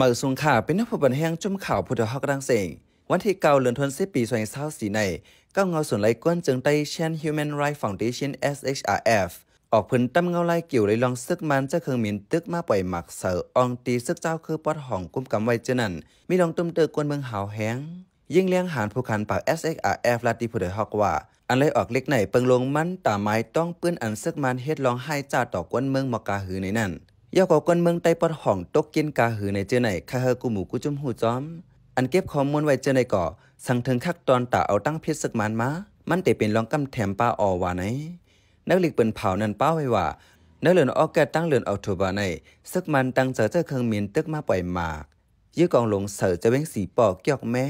มาสุงข่าเป็นนักผู้บันแห่งจุ่มข่าวผู้ธฮอกรังเสงวันที่เก่าเลือนทันสิปีสวงเศรสาสีใน ก้าวเงาส่วนไรก้นจึงได้เช่น Human Rights Foundation SHRF ออกพื้นตั้มเงาไล่กี่ยวเลยลองซึกมันจะเครื่องมินตึกมาปล่อยหมักเสืออองตีซึกเจ้าคือปอดห่องกุ้มกำไว้เจนันมีลองตุ้มเตอร์กวนเมืองหาวแห้ง ยิ่งเลี้ยงหานผู้ขันปาก SHRF ลาติผู้ธฮอกว่า อันเลยออกเล็กไหนเปิงลงมันตาไม้ต้องปื้นอันซึกมันเฮ็ดลองให้จ่าต่อกวนเมืองมกาหือในนั่นยอกอกนเมืองไต้ปอดห้องตกกินกาหือในเจอไหนคาเฮกูหมูกูจุ่มหูจอม อันเก็บข้อมูลไว้เจอไหนก่อสั่งถึงคักตอนตาเอาตั้งเพชรสึกมันมา มันเตเป็นรองกำแถมป้าอวาไหนนักลีกเปินเผานั่นป้าไว้ว่านักเลือนออกแกตั้งเลือนออาโทบาในสึกมันตั้งเจอเจอเครื่องมีนตึกมาปล่อยหมากยื้อกองลงเสือจะเว้งสีปอกเกี่ยกแม้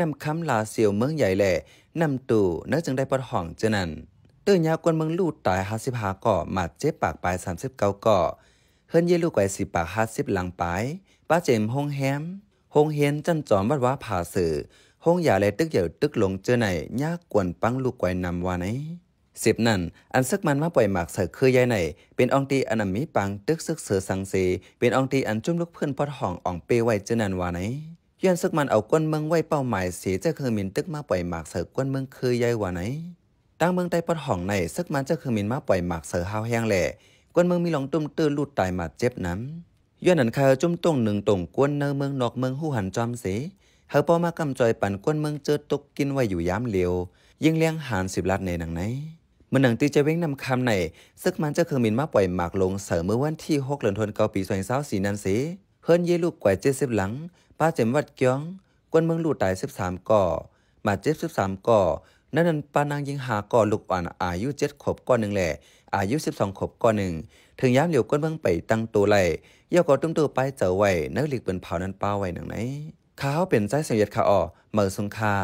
นำคำลาเซียวเมืองใหญ่แหล่นำตู่นักจึงได้ปอดห้องเจนันเตือนยาวกวนเมืองลูดตายหาสิบหาก่อมาเจ็บปากปลายสามสิบเก้าก่อเฮินเยลูกไกวสิปากิบหลังปายป้าเจมห้องแฮมห้องเฮียนจันจอมวัดว่าผาเสือห้องยาเลยตึกเหยื่อตึกลงเจอไหนยากกวนปังลูกไกวนำวาาไอนสิบนั่นอันซึกมันมาปล่อยหมากเสือคือยายไหนเป็นองตีอันมีปังตึกซึกเสือสังเสเป็นองตีอันจุ่มลูกเพื่อนพอดห้องอ่องเปไว้เจอนันวาาไอนย้อนซึกมันเอาก้นเมืองไว้เป้าหมายเสียจะคือมินตึกมาปล่อยหมากเสือก้นเมืองคือยายวาไหนตั้งเมืองใต้ปอดห้องในซึกมันจะคือมินมาปล่อยหมากเสือห้าวแห้งแหล่กวนเมืองมีหลองตุ้มตื้อลูดตายมาเจ็บน้ำย้อนหนันคาจุ่มต้งหนึ่งตรงกวนเนอเมืองนอกเมืองหู้หันจอมเสเฮาพอมากำจอยปั่นกวนเมืองเจอตกกินไว้อยู่ย้ำเลียวยิ่งเลี้ยงหานสิบลัดในหนังไหนเมื่อหนังตีจะเว้งนำคำไหน ซึกมันจะคือมินมาปล่อยหมากลงเสริมเมื่อวันที่หกเหลือนทนเกาปีสอยเศร้าสีนันเสเพิ่นเยลูกกว่าเจ็ดสิบหลัง ป้าเจ็มวัดเกียงกวนเมืองลูดตายสิบสามก่อ มาเจ็บสิบสามก่อนั่นนั่นปานางยิงหาก่อลูกอ่อนอายุเจ็ดขบก่อนหนึ่งแหละอายุ12ขบก้อหนึ่ง ถึงย้ำเหลียวก้นเบิ่งไปตั้งตัวไหลเยาะก็ตุ้มตัวไปเจอไหว นักหลีกเป็นเผานั้นป้าไหวหนังไหนข้าวเป็นใจเสียดขาออกเมือสงคา